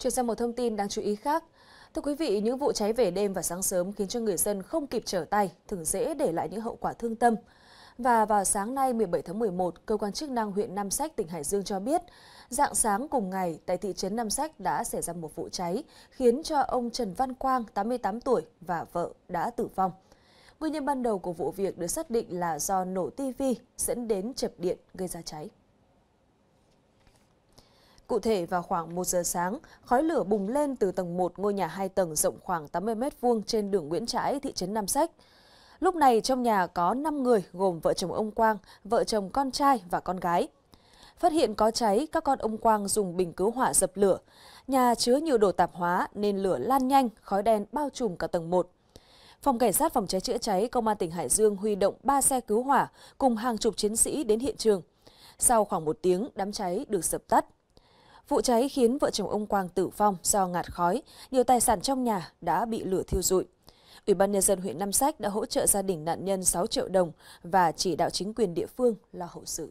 Chuyển sang một thông tin đáng chú ý khác. Thưa quý vị, những vụ cháy về đêm và sáng sớm khiến cho người dân không kịp trở tay, thường dễ để lại những hậu quả thương tâm. Và vào sáng nay 17 tháng 11, cơ quan chức năng huyện Nam Sách, tỉnh Hải Dương cho biết, dạng sáng cùng ngày tại thị trấn Nam Sách đã xảy ra một vụ cháy khiến cho ông Trần Văn Quang, 88 tuổi và vợ đã tử vong. Nguyên nhân ban đầu của vụ việc được xác định là do nổ tivi dẫn đến chập điện gây ra cháy. Cụ thể, vào khoảng 1 giờ sáng, khói lửa bùng lên từ tầng 1 ngôi nhà 2 tầng rộng khoảng 80 m2 trên đường Nguyễn Trãi, thị trấn Nam Sách. Lúc này trong nhà có 5 người gồm vợ chồng ông Quang, vợ chồng con trai và con gái. Phát hiện có cháy, các con ông Quang dùng bình cứu hỏa dập lửa. Nhà chứa nhiều đồ tạp hóa nên lửa lan nhanh, khói đen bao trùm cả tầng 1. Phòng Cảnh sát Phòng cháy chữa cháy Công an tỉnh Hải Dương huy động 3 xe cứu hỏa cùng hàng chục chiến sĩ đến hiện trường. Sau khoảng một tiếng, đám cháy được dập tắt. Vụ cháy khiến vợ chồng ông Quang tử vong do ngạt khói, nhiều tài sản trong nhà đã bị lửa thiêu rụi. Ủy ban nhân dân huyện Nam Sách đã hỗ trợ gia đình nạn nhân 6 triệu đồng và chỉ đạo chính quyền địa phương lo hậu sự.